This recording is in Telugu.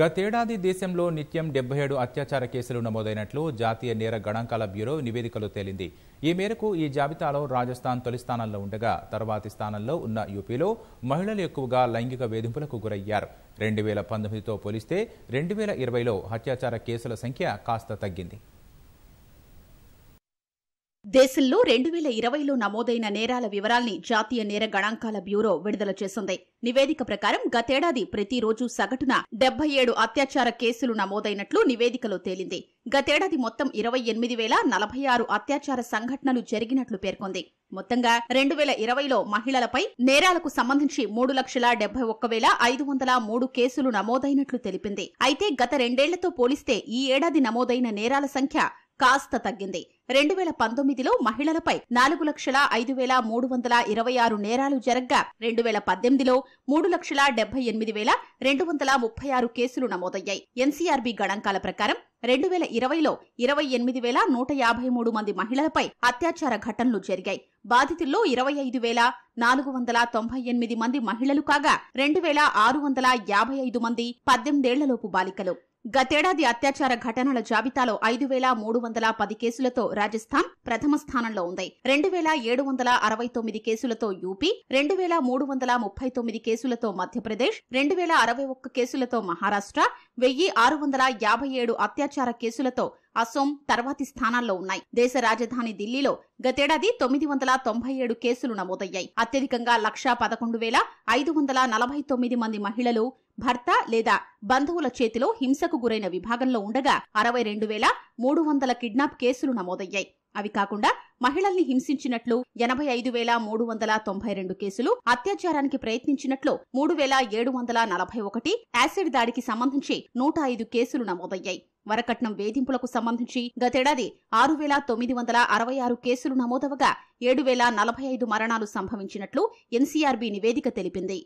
గతేడాది దేశంలో నిత్యం డెబ్బై ఏడు అత్యాచార కేసులు నమోదైనట్లు జాతీయ నేర గణాంకాల బ్యూరో నివేదికలో తేలింది ఈ మేరకు ఈ జాబితాలో రాజస్థాన్ తొలి స్థానంలో ఉండగా తర్వాతి స్థానంలో ఉన్న యూపీలో మహిళలు ఎక్కువగా లైంగిక వేధింపులకు గురయ్యారు రెండు వేల పంతొమ్మిదితో పోలిస్తే రెండు వేల ఇరవైలో అత్యాచార కేసుల సంఖ్య కాస్త తగ్గింది దేశంలో రెండు వేల ఇరవైలో నమోదైన నేరాల వివరాల్ని జాతీయ నేర గణాంకాల బ్యూరో విడుదల చేసింది నివేదిక ప్రకారం గతేడాది ప్రతిరోజు సగటున డెబ్బై ఏడు అత్యాచార కేసులు నమోదైనట్లు నివేదికలో తేలింది గతేడాది మొత్తం ఇరవై ఎనిమిది వేల నలభై ఆరు అత్యాచార సంఘటనలు జరిగినట్లు పేర్కొంది మొత్తంగా రెండు వేల ఇరవైలో మహిళలపై నేరాలకు సంబంధించి మూడు లక్షల డెబ్బై ఒక్క వేల ఐదు వందల మూడు కేసులు నమోదైనట్లు తెలిపింది అయితే గత రెండేళ్లతో పోలిస్తే ఈ ఏడాది నమోదైన నేరాల సంఖ్య కాస్త తగ్గింది రెండు వేల పంతొమ్మిదిలో మహిళలపై నాలుగు లక్షల ఐదు వేల మూడు వందల ఇరవై ఆరు నేరాలు జరగ్గా రెండు వేల పద్దెనిమిదిలో మూడు లక్షల డెబ్బై ఎనిమిది వేల రెండు వందల ముప్పై ఆరు కేసులు నమోదయ్యాయి ఎన్సీఆర్బి గణాంకాల ప్రకారం రెండు వేల ఇరవైలో ఇరవై ఎనిమిది వేల నూట యాభై మూడు మంది మహిళలపై అత్యాచార ఘటనలు జరిగాయి బాధితుల్లో ఇరవై ఐదు వేల నాలుగు వందల తొంభై ఎనిమిది మంది మహిళలు కాగా రెండు వేల ఆరు వందల యాభై ఐదు మంది పద్దెనిమిదేళ్లలోపు బాలికలు గతేడాది అత్యాచార ఘటనల జాబితాలో ఐదు వేల మూడు వందల పది కేసులతో రాజస్థాన్ ప్రథమ స్థానంలో ఉంది రెండు వేల ఏడు వందల అరవై తొమ్మిది కేసులతో యూపీ రెండు వేల మూడు వందల ముప్పై తొమ్మిది కేసులతో మధ్యప్రదేశ్ రెండు వేల అరవై ఒక్క కేసులతో మహారాష్ట్ర వెయ్యి ఆరు వందల యాభై ఏడు అత్యాచార కేసులతో అసోం తర్వాతి స్థానాల్లో ఉన్నాయి దేశ రాజధాని ఢిల్లీలో గతేడాది తొమ్మిది వందల తొంభై ఏడు కేసులు నమోదయ్యాయి అత్యధికంగా లక్షా పదకొండు వేల ఐదు వందల నలభై తొమ్మిది మంది మహిళలు భర్త లేదా బంధువుల చేతిలో హింసకు గురైన విభాగంలో ఉండగా అరవై రెండు వేల మూడు వందల కిడ్నాప్ కేసులు నమోదయ్యాయి అవి కాకుండా మహిళల్ని హింసించినట్లు ఎనభై ఐదు వేల మూడు వందల తొంభై రెండు కేసులు అత్యాచారానికి ప్రయత్నించినట్లు మూడు వేల ఏడు వందల నలభై ఒకటి యాసిడ్ దాడికి సంబంధించి నూట ఐదు కేసులు నమోదయ్యాయి వరకట్నం వేధింపులకు సంబంధించి గతేడాది ఆరు వేల తొమ్మిది వందల అరవై ఆరు కేసులు నమోదవగా ఏడు వేల నలభై ఐదు మరణాలు సంభవించినట్లు ఎన్సీఆర్బీ నివేదిక తెలిపింది